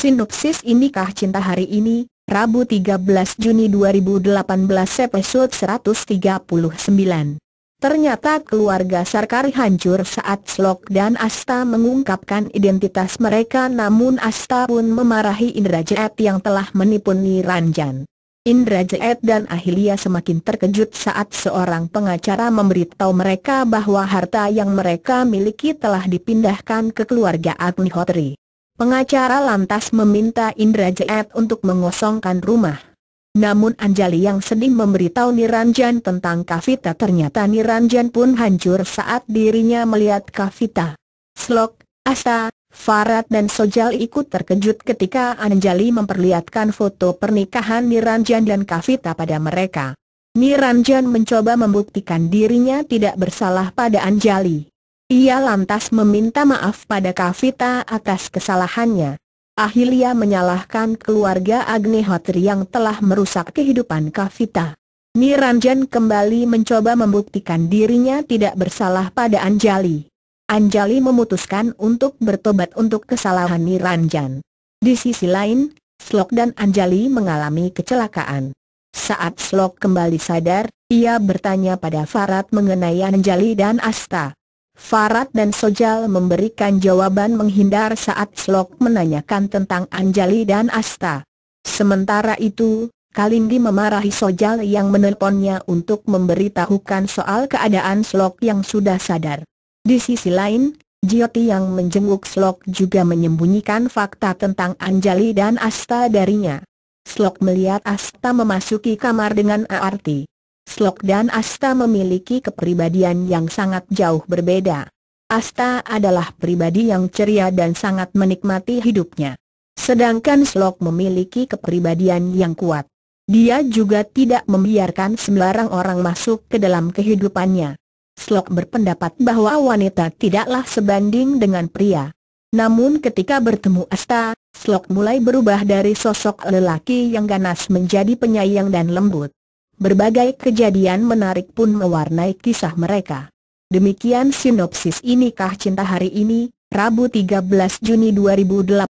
Sinopsis inikah Cinta Hari Ini, Rabu 13 Juni 2018 episode 139. Ternyata keluarga Sarkari hancur saat Slok dan Asta mengungkapkan identitas mereka namun Asta pun memarahi Indrajit yang telah menipu Niranjan. Indrajit dan Ahilia semakin terkejut saat seorang pengacara memberitahu mereka bahwa harta yang mereka miliki telah dipindahkan ke keluarga Agni Hotri. Pengacara lantas meminta Indra untuk mengosongkan rumah. Namun Anjali yang sedih memberitahu Niranjan tentang Kavita ternyata Niranjan pun hancur saat dirinya melihat Kavita. Slok, Asa, Farad dan Sojal ikut terkejut ketika Anjali memperlihatkan foto pernikahan Niranjan dan Kavita pada mereka. Niranjan mencoba membuktikan dirinya tidak bersalah pada Anjali. Ia lantas meminta maaf pada Kavita atas kesalahannya. Ahilia menyalahkan keluarga Hotri yang telah merusak kehidupan Kavita. Niranjan kembali mencoba membuktikan dirinya tidak bersalah pada Anjali. Anjali memutuskan untuk bertobat untuk kesalahan Niranjan. Di sisi lain, Slok dan Anjali mengalami kecelakaan. Saat Slok kembali sadar, ia bertanya pada Farad mengenai Anjali dan Asta. Farad dan Sojal memberikan jawaban menghindar saat Slok menanyakan tentang Anjali dan Asta. Sementara itu, Kalindi memarahi Sojal yang menelponnya untuk memberitahukan soal keadaan Slok yang sudah sadar. Di sisi lain, Jyoti yang menjenguk Slok juga menyembunyikan fakta tentang Anjali dan Asta darinya. Slok melihat Asta memasuki kamar dengan arti. Slok dan Asta memiliki kepribadian yang sangat jauh berbeda. Asta adalah pribadi yang ceria dan sangat menikmati hidupnya. Sedangkan Slok memiliki kepribadian yang kuat. Dia juga tidak membiarkan sembarang orang masuk ke dalam kehidupannya. Slok berpendapat bahwa wanita tidaklah sebanding dengan pria. Namun ketika bertemu Asta, Slok mulai berubah dari sosok lelaki yang ganas menjadi penyayang dan lembut. Berbagai kejadian menarik pun mewarnai kisah mereka. Demikian sinopsis inikah cinta hari ini, Rabu 13 Juni 2008.